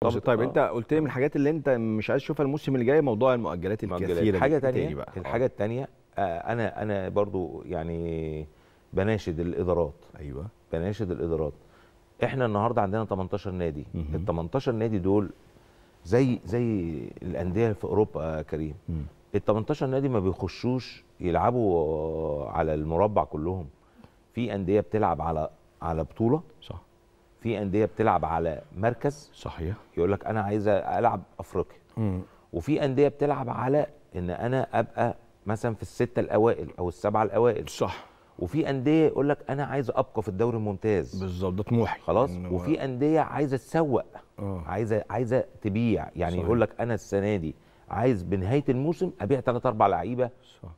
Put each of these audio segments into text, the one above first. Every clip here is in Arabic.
طب طيب آه. انت قلت لي من الحاجات اللي انت مش عايز تشوفها الموسم اللي جاي موضوع المؤجلات الكثيره حاجه ثانيه الحاجه آه. الثانيه آه انا انا برضو يعني بناشد الادارات ايوه بناشد الادارات احنا النهارده عندنا 18 نادي ال 18 نادي دول زي زي الانديه في اوروبا يا آه، كريم ال 18 نادي ما بيخشوش يلعبوا آه، على المربع كلهم في انديه بتلعب على على بطوله صح في انديه بتلعب على مركز صحيح يقول لك انا عايز العب افريقيا وفي انديه بتلعب على ان انا ابقى مثلا في السته الاوائل او السبعه الاوائل صح وفي انديه يقول لك انا عايز ابقى في الدوري الممتاز بالظبط ده طموحي خلاص إنه... وفي انديه عايزه تسوق آه. عايزه عايزه تبيع يعني صحيح. يقول لك انا السنه دي عايز بنهايه الموسم ابيع ثلاث اربع لعيبه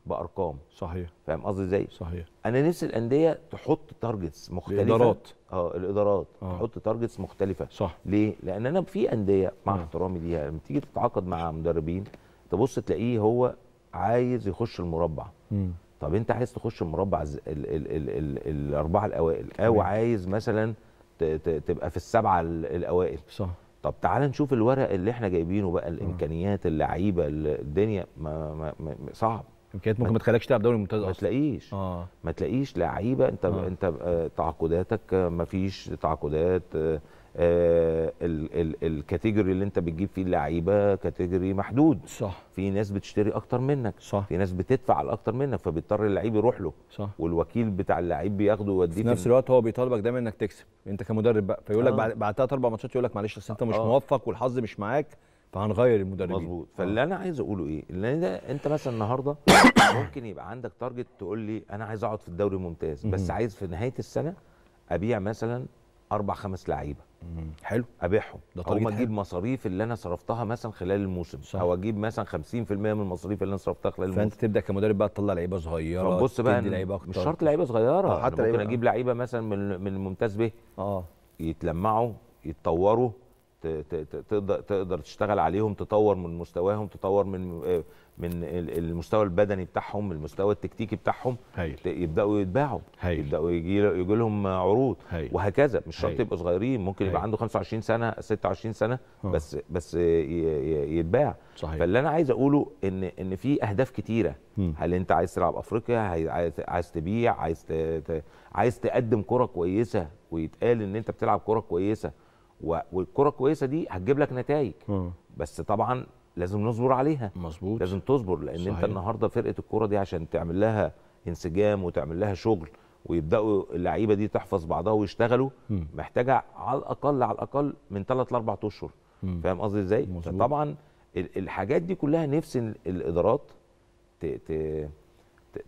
بارقام صحيح فاهم قصدي ازاي؟ صحيح انا نفسي الانديه تحط تارجتس مختلفه الادارات اه الادارات آه. تحط تارجتس مختلفه صح ليه؟ لان انا في انديه مع آه. احترامي ليها لما تيجي تتعاقد مع مدربين تبص تلاقيه هو عايز يخش المربع م. طب انت عايز تخش المربع الاربعه الاوائل او عايز مثلا تبقى في السبعه الاوائل صح طب تعال نشوف الورق اللي احنا جايبينه بقى الامكانيات آه. اللعيبه الدنيا ما, ما, ما صعب امكانيات ممكن ما تخليكش تلعب دوري ممتاز اصلا ما تلاقيش آه. ما تلاقيش لعيبه انت آه. انت آه، تعاقداتك آه، ما فيش تعاقدات آه، الكاتيجوري اللي انت بتجيب فيه اللعيبه كاتيجوري محدود صح في ناس بتشتري اكتر منك صح في ناس بتدفع اكتر منك فبيضطر اللعيب يروح له صح والوكيل بتاع اللعيب بياخده ويوديه في نفس الوقت هو بيطالبك دايما انك تكسب انت كمدرب بقى فيقول لك آه. بعد بعد ثلاث اربع ماتشات يقول لك معلش اصل انت مش آه. موفق والحظ مش معاك فهنغير المدربين مظبوط آه. فاللي آه. انا عايز اقوله ايه ان انت مثلا النهارده ممكن يبقى عندك تارجت تقول لي انا عايز اقعد في الدوري ممتاز بس عايز في نهايه السنه ابيع مثلا اربع خمس لعيبه حلو ابيعهم اقوم اجيب مصاريف اللي انا صرفتها مثلا خلال الموسم صح. او اجيب مثلا 50% من المصاريف اللي انا صرفتها خلال الموسم فانت تبدا كمدرب بقى تطلع لعيبه صغيره بص بقى مش شرط لعيبه صغيره حتى لعيبة ممكن اجيب لعيبه مثلا من من الممتاز به اه يتلمعوا يتطوروا تقدر تقدر تشتغل عليهم تطور من مستواهم تطور من آه، من المستوى البدني بتاعهم المستوى التكتيكي بتاعهم هيل. يبداوا يتباعوا هيل. يبداوا يجي لهم عروض هيل. وهكذا مش شرط يبقوا صغيرين ممكن هيل. يبقى عنده 25 سنه 26 سنه أوه. بس بس يتباع صحيح. فاللي انا عايز اقوله ان ان في اهداف كتيره م. هل انت عايز تلعب افريقيا عايز تبيع عايز ت... عايز تقدم كره كويسه ويتقال ان انت بتلعب كره كويسه والكره الكويسه دي هتجيب لك نتائج آه. بس طبعا لازم نصبر عليها مظبوط لازم تصبر لان صحيح. انت النهارده فرقه الكوره دي عشان تعمل لها انسجام وتعمل لها شغل ويبداوا اللعيبه دي تحفظ بعضها ويشتغلوا م. محتاجه على الاقل على الاقل من 3 ل 4 اشهر فاهم قصدي ازاي طبعا الحاجات دي كلها نفسي الادارات ت... ت...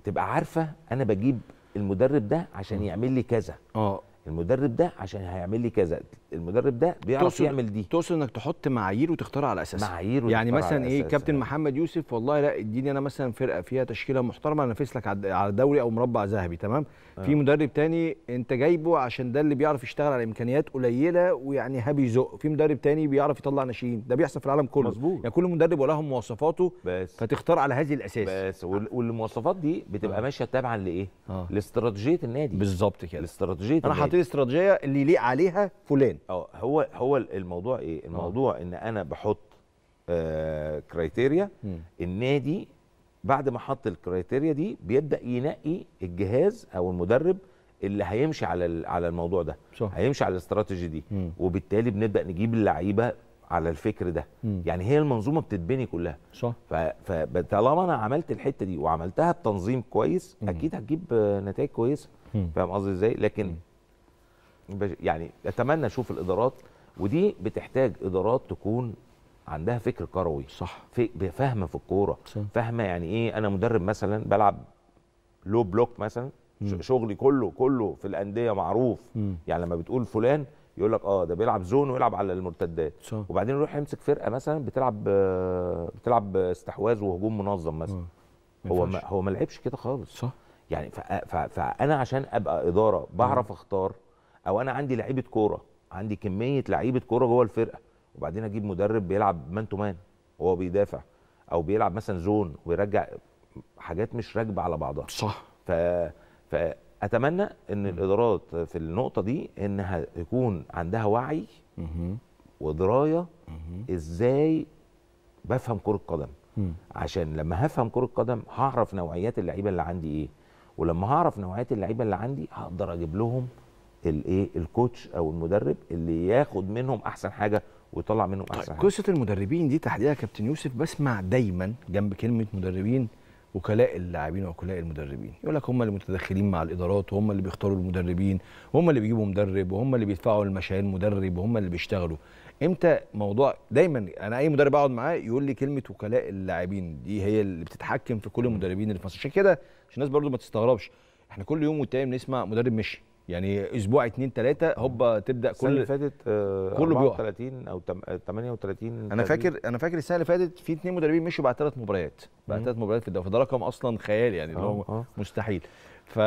تبقى عارفه انا بجيب المدرب ده عشان يعمل لي كذا اه المدرب ده عشان هيعمل لي كذا المدرب ده بيعرف يعمل دي تقصد انك تحط معايير وتختار على اساسها معايير يعني مثلا ايه كابتن محمد يوسف والله لا اديني انا مثلا فرقه فيها تشكيله محترمه انافس لك على دوري او مربع ذهبي تمام آه. في مدرب تاني انت جايبه عشان ده اللي بيعرف يشتغل على امكانيات قليله ويعني هابي يزق في مدرب تاني بيعرف يطلع ناشئين ده بيحصل في العالم كله مظبوط يعني كل مدرب وله مواصفاته بس فتختار على هذه الاساس بس والمواصفات دي بتبقى آه. ماشيه تابعا لايه؟ آه. لاستراتيجيه النادي بالظبط كده الاستراتيجيه انا حاطط استراتيجيه اللي يليق عليها فلان اه هو هو الموضوع ايه آه. الموضوع أوه. ان انا بحط آه كرايتيريا النادي بعد ما حط الكرايتيريا دي بيبدا ينقي الجهاز او المدرب اللي هيمشي على على الموضوع ده صح. هيمشي على الاستراتيجي دي مم. وبالتالي بنبدا نجيب اللعيبه على الفكر ده مم. يعني هي المنظومه بتتبني كلها صح فطالما انا عملت الحته دي وعملتها بتنظيم كويس مم. اكيد هتجيب نتائج كويسه فاهم قصدي ازاي لكن مم. يعني اتمنى اشوف الادارات ودي بتحتاج ادارات تكون عندها فكر كروي صح فاهمه في الكوره فاهمه يعني ايه انا مدرب مثلا بلعب لو بلوك مثلا مم. شغلي كله كله في الانديه معروف مم. يعني لما بتقول فلان يقول لك اه ده بيلعب زون ويلعب على المرتدات صح. وبعدين يروح يمسك فرقه مثلا بتلعب بتلعب استحواذ وهجوم منظم مثلا آه. مم. هو ما هو ما لعبش كده خالص صح يعني فانا عشان ابقى اداره بعرف اختار او انا عندي لعيبه كوره عندي كميه لعيبه كوره جوه الفرقه وبعدين اجيب مدرب بيلعب مان تو مان وهو بيدافع او بيلعب مثلا زون ويرجع حاجات مش راكبه على بعضها صح ف... فاتمنى ان م. الادارات في النقطه دي انها يكون عندها وعي م. ودرايه م. ازاي بفهم كره قدم عشان لما هفهم كره قدم هعرف نوعيات اللعيبه اللي عندي ايه ولما هعرف نوعيات اللعيبه اللي عندي هقدر اجيب لهم الايه الكوتش او المدرب اللي ياخد منهم احسن حاجه ويطلع منهم احسن طيب، حاجه قصه المدربين دي تحديدا يا كابتن يوسف بسمع دايما جنب كلمه مدربين وكلاء اللاعبين وكلاء المدربين يقول لك هم اللي متدخلين مع الادارات وهم اللي بيختاروا المدربين وهم اللي بيجيبوا مدرب وهم اللي بيدفعوا المشاهير المدرب وهم اللي بيشتغلوا امتى موضوع دايما انا اي مدرب اقعد معاه يقول لي كلمه وكلاء اللاعبين دي هي اللي بتتحكم في كل المدربين اللي في مصر عشان كده عشان الناس برضو ما تستغربش احنا كل يوم والتاني بنسمع مدرب مشي يعني اسبوع اتنين تلاته هوبا تبدا كل السنه اللي فاتت آه كله بيقع 30 او 38 آه، انا فاكر انا فاكر السنه اللي فاتت في اتنين مدربين مشوا بعد ثلاث مباريات بعد ثلاث مباريات في الدوري فده رقم اصلا خيالي يعني اللي هو آه، آه. مستحيل ف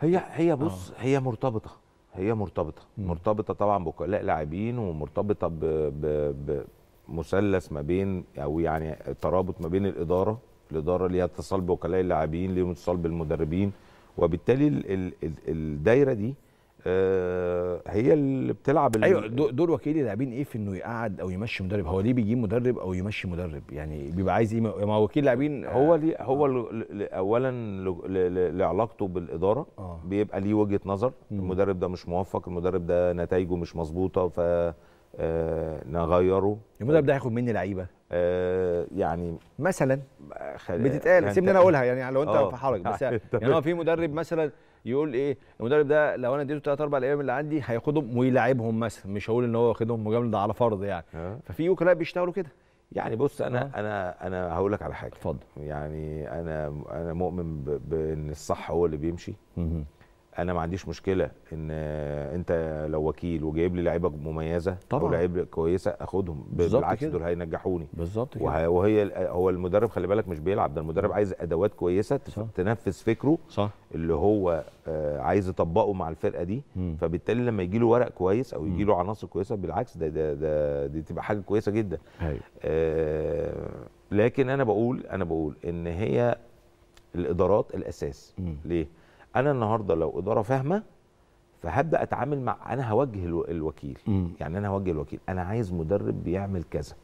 هي هي بص أوه. هي مرتبطه هي مرتبطه مم. مرتبطه طبعا بكلاء لاعبين ومرتبطه بمثلث ما بين او يعني ترابط ما بين الاداره الاداره ليها اتصال بوكلاء اللاعبين ليهم اتصال بالمدربين وبالتالي الدايره دي آه، هي اللي بتلعب ايوه دور وكيل اللاعبين ايه في انه يقعد او يمشي مدرب هو ليه بيجيب مدرب او يمشي مدرب يعني بيبقى عايز ايه ما هو وكيل لاعبين هو ليه آه. هو اولا لعلاقته بالاداره آه. بيبقى ليه وجهه نظر م. المدرب ده مش موفق المدرب ده نتائجه مش مظبوطه ف آه، نغيره المدرب ده هياخد مني لعيبه آه، يعني مثلا آه، بتتقال يعني سيبني انا اقولها يعني لو انت آه، في حرج بس طيب. يعني هو في مدرب مثلا يقول ايه المدرب ده لو انا اديته ثلاث اربع ايام اللي عندي هياخدهم ويلاعبهم مثلا مش هقول ان هو واخدهم مجامله على فرض يعني أه. ففي وكلاء بيشتغلوا كده يعني بص انا أه. انا انا هقول لك على حاجه اتفضل يعني انا انا مؤمن بان الصح هو اللي بيمشي انا ما عنديش مشكله ان انت لو وكيل وجايب لي لعيبه مميزه طبعا او لعيبه كويسه اخدهم بالعكس دول هينجحوني بالظبط وهي, وهي هو المدرب خلي بالك مش بيلعب ده المدرب عايز ادوات كويسه صح. تنفذ فكره صح. اللي هو آه، عايز يطبقه مع الفرقه دي م. فبالتالي لما يجي له ورق كويس او يجي له عناصر كويسه بالعكس ده ده, ده دي تبقى حاجه كويسه جدا أيوة. آه لكن انا بقول انا بقول ان هي الادارات الاساس م. ليه انا النهارده لو اداره فاهمه فهبدا اتعامل مع انا هوجه الوكيل م. يعني انا هوجه الوكيل انا عايز مدرب بيعمل كذا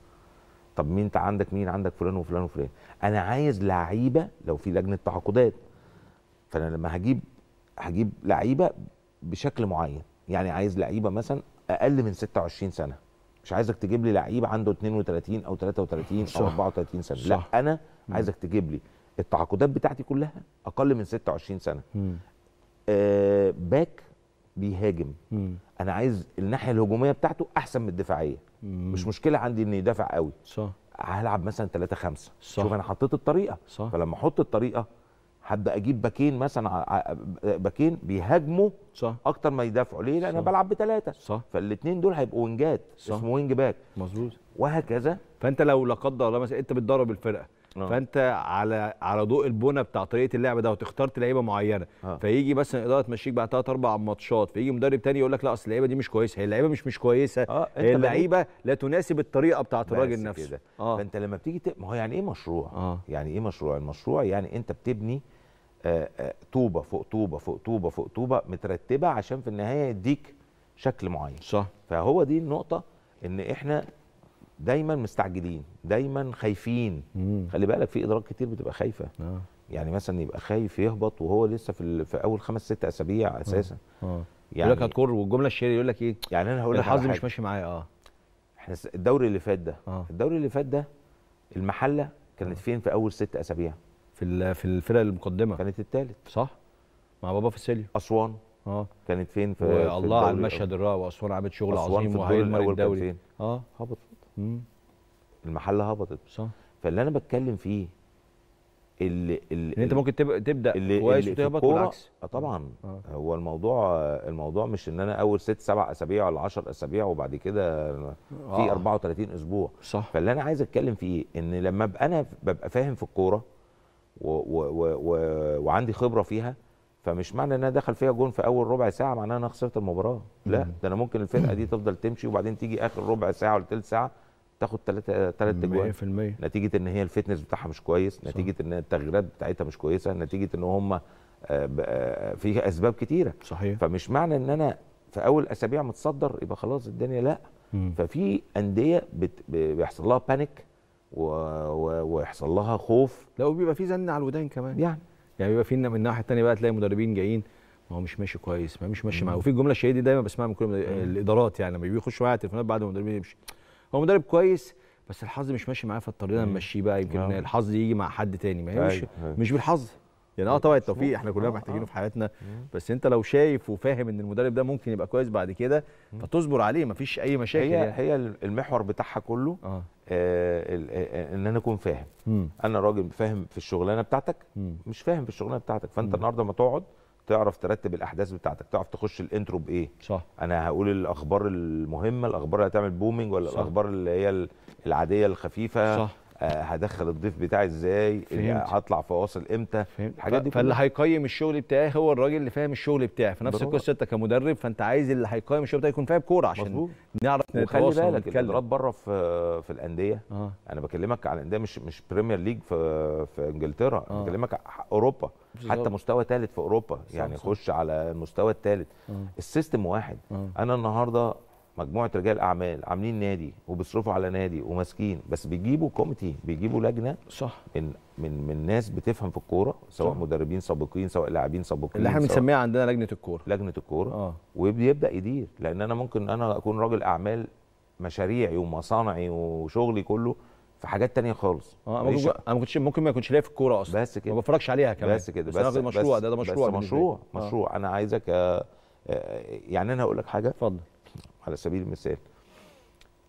طب مين انت عندك مين عندك فلان وفلان وفلان انا عايز لعيبه لو في لجنه تعاقدات فانا لما هجيب هجيب لعيبه بشكل معين يعني عايز لعيبه مثلا اقل من 26 سنه مش عايزك تجيب لي لعيب عنده 32 او 33 صح. او 34 سنه صح. لا انا عايزك تجيب لي التعاقدات بتاعتي كلها اقل من 26 سنه آه باك بيهاجم مم. انا عايز الناحيه الهجوميه بتاعته احسن من الدفاعيه مم. مش مشكله عندي انه يدافع قوي صح هلعب مثلا 3 5 صح. شوف انا حطيت الطريقه صح. فلما احط الطريقه حد اجيب باكين مثلا باكين بيهاجموا صح اكتر ما يدافعوا ليه؟ لان انا بلعب بثلاثه صح فالاثنين دول هيبقوا وينجات صح. اسمه وينج باك مظبوط وهكذا فانت لو لا قدر الله مثلا انت بتدرب الفرقه أوه. فانت على على ضوء البنى بتاع طريقه اللعب ده وتختار لعيبه معينه أوه. فيجي مثلا اداره تمشيك بعد ثلاث اربع ماتشات فيجي مدرب تاني يقول لك لا اصل اللعيبه دي مش كويسه هي اللعيبه مش مش كويسه هي آه، اللعيبه لا تناسب الطريقه بتاعت الراجل نفسه كده. آه. آه. فانت لما بتيجي ت... ما هو يعني ايه مشروع أوه. يعني ايه مشروع المشروع يعني انت بتبني طوبه فوق طوبه فوق طوبه فوق طوبه مترتبه عشان في النهايه يديك شكل معين صح فهو دي النقطه ان احنا دايما مستعجلين دايما خايفين مم. خلي بالك في ادارات كتير بتبقى خايفه آه. يعني مثلا يبقى خايف يهبط وهو لسه في, ال... في اول خمس ست اسابيع آه. اساسا آه. آه. يعني يقول لك يعني هتكر والجمله الشهيره يقول لك ايه يعني انا هقول لك الحظ مش ماشي معايا اه احنا الدوري اللي فات ده آه. الدوري اللي فات ده المحله كانت آه. فين في اول ست اسابيع في في الفرق المقدمه كانت الثالث صح مع بابا فاسيليو اسوان اه كانت فين في الله في على المشهد الرائع واسوان عملت شغل عظيم وهيضمن الدوري اه هبط المحله هبطت صح فاللي انا بتكلم فيه اللي, اللي اللي انت ممكن تبقى تبدا اللي كويس وتهبط والعكس آه، طبعا آه. هو الموضوع الموضوع مش ان انا اول ست سبع اسابيع ولا 10 اسابيع وبعد كده آه. في 34 اسبوع صح فاللي انا عايز اتكلم فيه ان لما ابقى انا ببقى فاهم في الكوره و و و و وعندي خبره فيها فمش معنى ان انا دخل فيها جون في اول ربع ساعه معناها ان انا خسرت المباراه لا ده انا ممكن الفرقه دي تفضل تمشي وبعدين تيجي اخر ربع ساعه ولا ثلث ساعه تاخد ثلاثة ثلاث اجوان 100% نتيجه ان هي الفتنس بتاعها مش كويس صح. نتيجه ان التغييرات بتاعتها مش كويسه نتيجه ان هم آه، آه، في اسباب كتيره صحيح فمش معنى ان انا في اول اسابيع متصدر يبقى خلاص الدنيا لا مم. ففي انديه بت... بيحصل لها بانيك و... و... ويحصل لها خوف لا وبيبقى في زن على الودان كمان يعني يعني بيبقى في من الناحيه الثانيه بقى تلاقي مدربين جايين ما هو مش ماشي كويس ما مش ماشي معاه وفي الجمله الشهيره دي دايما بسمعها من كل الادارات يعني لما بيخشوا معايا التليفونات بعد ما المدربين يمشي هو مدرب كويس بس الحظ مش ماشي معاه فاضطرينا نمشيه بقى يمكن مم. آه. الحظ يجي مع حد تاني ما هي مش أيوة، أيوة. مش بالحظ يعني اه طبعا التوفيق احنا كلنا آه، محتاجينه آه. في حياتنا بس انت لو شايف وفاهم ان المدرب ده ممكن يبقى كويس بعد كده فتصبر عليه مفيش اي مشاكل هي يعني. هي المحور بتاعها كله آه. آه ان انا اكون فاهم مم. انا راجل فاهم في الشغلانه بتاعتك مم. مش فاهم في الشغلانه بتاعتك فانت مم. النهارده ما تقعد تعرف ترتب الاحداث بتاعتك تعرف تخش الانترو بايه صح انا هقول الاخبار المهمه الاخبار اللي هتعمل بومينج ولا صح. الاخبار اللي هي العاديه الخفيفه صح آه، هدخل الضيف بتاعي ازاي هطلع فواصل امتى الحاجات دي فاللي هيقيم الشغل بتاعي هو الراجل اللي فاهم الشغل بتاعي فنفس القصه انت كمدرب فانت عايز اللي هيقيم الشغل بتاعي يكون فاهم كوره عشان مظبوط. نعرف نتواصل بالك الادارات بره في في الانديه آه. انا بكلمك على الانديه مش مش بريمير ليج في في انجلترا آه. بكلمك اوروبا بالزبط. حتى مستوى ثالث في اوروبا صح يعني صح. خش على المستوى الثالث آه. السيستم واحد آه. انا النهارده مجموعه رجال اعمال عاملين نادي وبيصرفوا على نادي وماسكين بس بيجيبوا كوميتي بيجيبوا لجنه صح من من من ناس بتفهم في الكوره سواء صح. مدربين سابقين سواء لاعبين سابقين اللي احنا بنسميها عندنا لجنه الكوره لجنه الكوره اه ويبدا يدير لان انا ممكن انا اكون راجل اعمال مشاريعي ومصانعي وشغلي كله في حاجات تانية خالص آه، انا ما كنتش ممكن ما كنتش ليا في الكوره اصلا بس كده ما بتفرجش عليها كمان بس كده بس, بس مشروع بس ده ده مشروع بس مشروع مشروع آه. انا عايزك آه، آه، يعني انا هقول لك حاجه اتفضل على سبيل المثال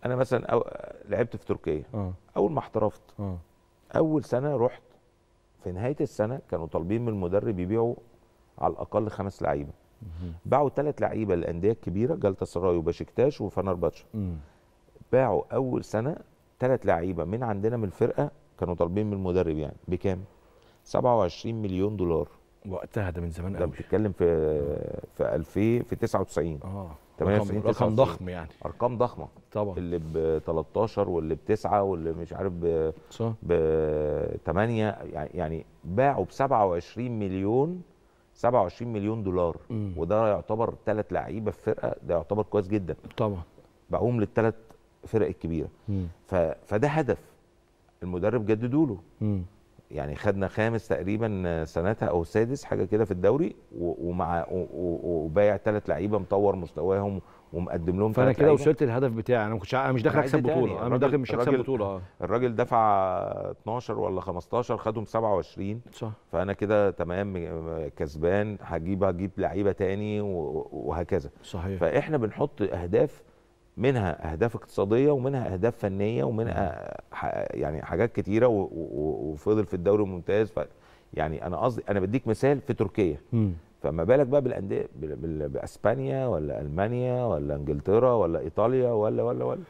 انا مثلا أو لعبت في تركيا آه. اول ما احترفت آه. اول سنه رحت في نهايه السنه كانوا طالبين من المدرب يبيعوا على الاقل خمس لعيبه باعوا ثلاث لعيبه للانديه الكبيره جلتا سراي وباشكتاش وفنرباتشه باعوا اول سنه ثلاث لعيبه من عندنا من الفرقه كانوا طالبين من المدرب يعني بكام 27 مليون دولار وقتها ده من زمان قوي ده بتتكلم في في 2000 في 99 اه 98 رقم ضخم يعني ارقام ضخمه طبعا اللي ب 13 واللي بتسعه واللي مش عارف ب صح ب 8 يعني باعوا ب 27 مليون 27 مليون دولار مم. وده يعتبر ثلاث لعيبه في فرقه ده يعتبر كويس جدا طبعا باعوهم للثلاث فرق الكبيره ف... فده هدف المدرب جددوا له يعني خدنا خامس تقريبا سنتها او سادس حاجه كده في الدوري ومع وبايع ثلاث لعيبه مطور مستواهم ومقدم لهم فانا كده وصلت الهدف بتاعي انا مش انا مش داخل اكسب بطوله انا داخل مش اكسب بطوله الراجل دفع 12 ولا 15 خدهم 27 صح فانا كده تمام كسبان هجيب هجيب لعيبه تاني وهكذا صحيح فاحنا بنحط اهداف منها اهداف اقتصاديه ومنها اهداف فنيه ومنها يعني حاجات كتيره وفضل في الدوري الممتاز ف يعني انا قصدي انا بديك مثال في تركيا فما بالك بقى بالانديه باسبانيا ولا المانيا ولا انجلترا ولا ايطاليا ولا ولا ولا